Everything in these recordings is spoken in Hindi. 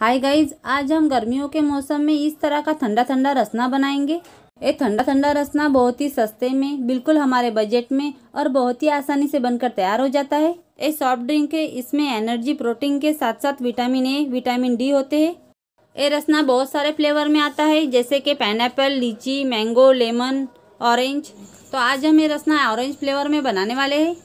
हाय गाइज आज हम गर्मियों के मौसम में इस तरह का ठंडा ठंडा रसना बनाएंगे ये ठंडा ठंडा रसना बहुत ही सस्ते में बिल्कुल हमारे बजट में और बहुत ही आसानी से बनकर तैयार हो जाता है ये सॉफ्ट ड्रिंक है इसमें एनर्जी प्रोटीन के साथ साथ विटामिन ए विटामिन डी होते हैं ये रसना बहुत सारे फ्लेवर में आता है जैसे कि पाइनएप्पल लीची मैंगो लेमन ऑरेंज तो आज हम ये रसना ऑरेंज फ्लेवर में बनाने वाले हैं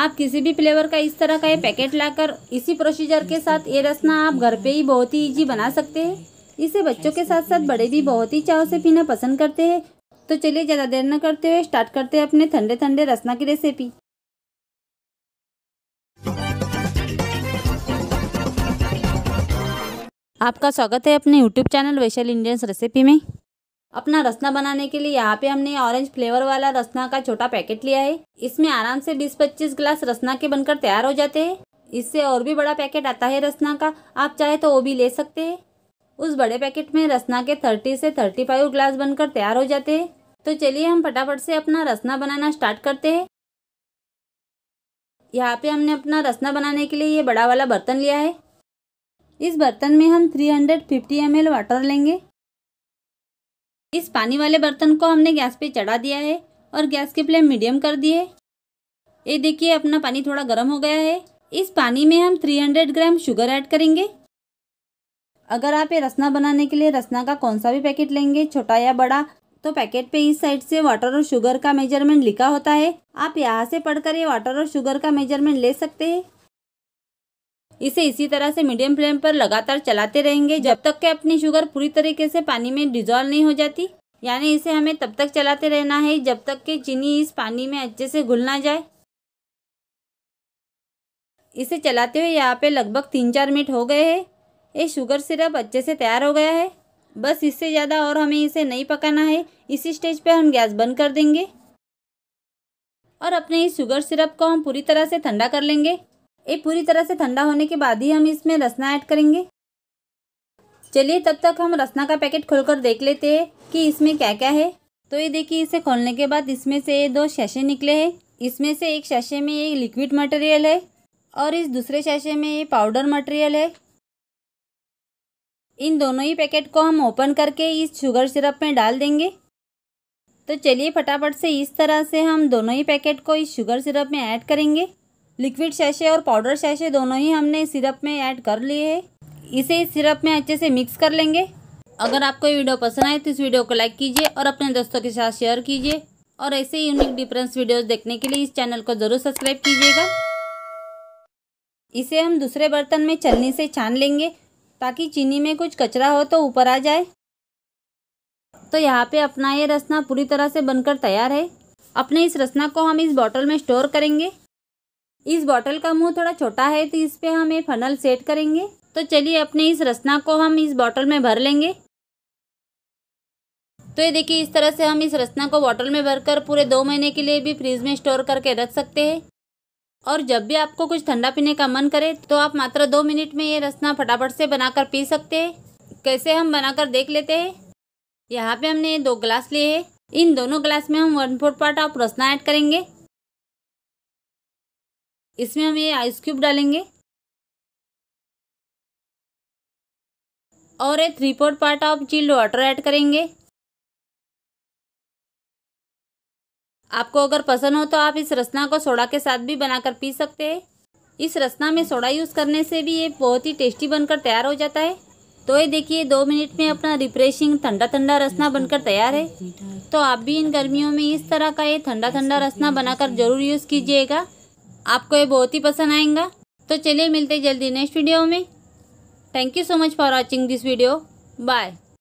आप किसी भी फ्लेवर का इस तरह का ये पैकेट लाकर इसी प्रोसीजर के साथ ये रसना आप घर पे ही बहुत ही इजी बना सकते हैं इसे बच्चों के साथ साथ बड़े भी बहुत ही चाव से पीना पसंद करते हैं तो चलिए ज़्यादा देर न करते हुए स्टार्ट करते हैं अपने ठंडे ठंडे रसना की रेसिपी आपका स्वागत है अपने YouTube channel Vaishali Indians recipe में अपना रसना बनाने के लिए यहाँ पे हमने ऑरेंज फ्लेवर वाला रसना का छोटा पैकेट लिया है इसमें आराम से 20-25 ग्लास रसना के बनकर तैयार हो जाते हैं इससे और भी बड़ा पैकेट आता है रसना का आप चाहे तो वो भी ले सकते हैं उस बड़े पैकेट में रसना के 30 से 35 ग्लास बनकर तैयार हो जाते हैं तो चलिए हम फटाफट से अपना रसना बनाना स्टार्ट करते हैं यहाँ पे हमने अपना रसना बनाने के लिए ये बड़ा वाला बर्तन लिया है इस बर्तन में हम 350 हंड्रेड वाटर लेंगे इस पानी वाले बर्तन को हमने गैस पे चढ़ा दिया है और गैस की फ्लेम मीडियम कर दी है ये देखिए अपना पानी थोड़ा गर्म हो गया है इस पानी में हम 300 ग्राम शुगर ऐड करेंगे अगर आप ये रसना बनाने के लिए रसना का कौन सा भी पैकेट लेंगे छोटा या बड़ा तो पैकेट पे इस साइड से वाटर और शुगर का मेजरमेंट लिखा होता है आप यहाँ से पढ़कर ये वाटर और शुगर का मेजरमेंट ले सकते हैं इसे इसी तरह से मीडियम फ्लेम पर लगातार चलाते रहेंगे जब तक कि अपनी शुगर पूरी तरीके से पानी में डिजॉल्व नहीं हो जाती यानी इसे हमें तब तक चलाते रहना है जब तक कि चीनी इस पानी में अच्छे से घुल ना जाए इसे चलाते हुए यहाँ पे लगभग तीन चार मिनट हो गए हैं ये शुगर सिरप अच्छे से तैयार हो गया है बस इससे ज़्यादा और हमें इसे नहीं पकाना है इसी स्टेज पर हम गैस बंद कर देंगे और अपने इस शुगर सिरप को हम पूरी तरह से ठंडा कर लेंगे ये पूरी तरह से ठंडा होने के बाद ही हम इसमें रसना ऐड करेंगे चलिए तब तक हम रसना का पैकेट खोलकर देख लेते हैं कि इसमें क्या क्या है तो ये देखिए इसे खोलने के बाद इसमें से दो शैशे निकले हैं इसमें से एक शैशे में ये लिक्विड मटेरियल है और इस दूसरे शैशे में ये पाउडर मटेरियल है इन दोनों ही पैकेट को हम ओपन करके इस शुगर सिरप में डाल देंगे तो चलिए फटाफट से इस तरह से हम दोनों ही पैकेट को इस शुगर सिरप में ऐड करेंगे लिक्विड सैशे और पाउडर सैशे दोनों ही हमने सिरप में ऐड कर लिए है इसे इस सिरप में अच्छे से मिक्स कर लेंगे अगर आपको ये वीडियो पसंद आए तो इस वीडियो को लाइक कीजिए और अपने दोस्तों के साथ शेयर कीजिए और ऐसे ही यूनिक डिफरेंस वीडियोस देखने के लिए इस चैनल को ज़रूर सब्सक्राइब कीजिएगा इसे हम दूसरे बर्तन में छलनी से छान लेंगे ताकि चीनी में कुछ कचरा हो तो ऊपर आ जाए तो यहाँ पे अपना ये रसना पूरी तरह से बनकर तैयार है अपने इस रसना को हम इस बॉटल में स्टोर करेंगे इस बॉटल का मुंह थोड़ा छोटा है तो इस पे हम ये फनल सेट करेंगे तो चलिए अपने इस रसना को हम इस बॉटल में भर लेंगे तो ये देखिए इस तरह से हम इस रसना को बॉटल में भरकर पूरे दो महीने के लिए भी फ्रीज में स्टोर करके रख सकते हैं और जब भी आपको कुछ ठंडा पीने का मन करे तो आप मात्र दो मिनट में ये रसना फटाफट से बनाकर पी सकते हैं कैसे हम बनाकर देख लेते हैं यहाँ पे हमने ये दो ग्लास लिए हैं इन दोनों ग्लास में हम one fourth part of Rasna add करेंगे इसमें हम ये आइस क्यूब डालेंगे और ये three fourth part of chilled water add करेंगे आपको अगर पसंद हो तो आप इस रसना को सोडा के साथ भी बनाकर पी सकते हैं इस रसना में सोडा यूज़ करने से भी ये बहुत ही टेस्टी बनकर तैयार हो जाता है तो ये देखिए दो मिनट में अपना रिफ्रेशिंग ठंडा ठंडा रसना बनकर तैयार है तो आप भी इन गर्मियों में इस तरह का ये ठंडा ठंडा रसना बनाकर जरूर यूज़ कीजिएगा आपको ये बहुत ही पसंद आएगा तो चलिए मिलते हैं जल्दी नेक्स्ट वीडियो में thank you so much for watching this video bye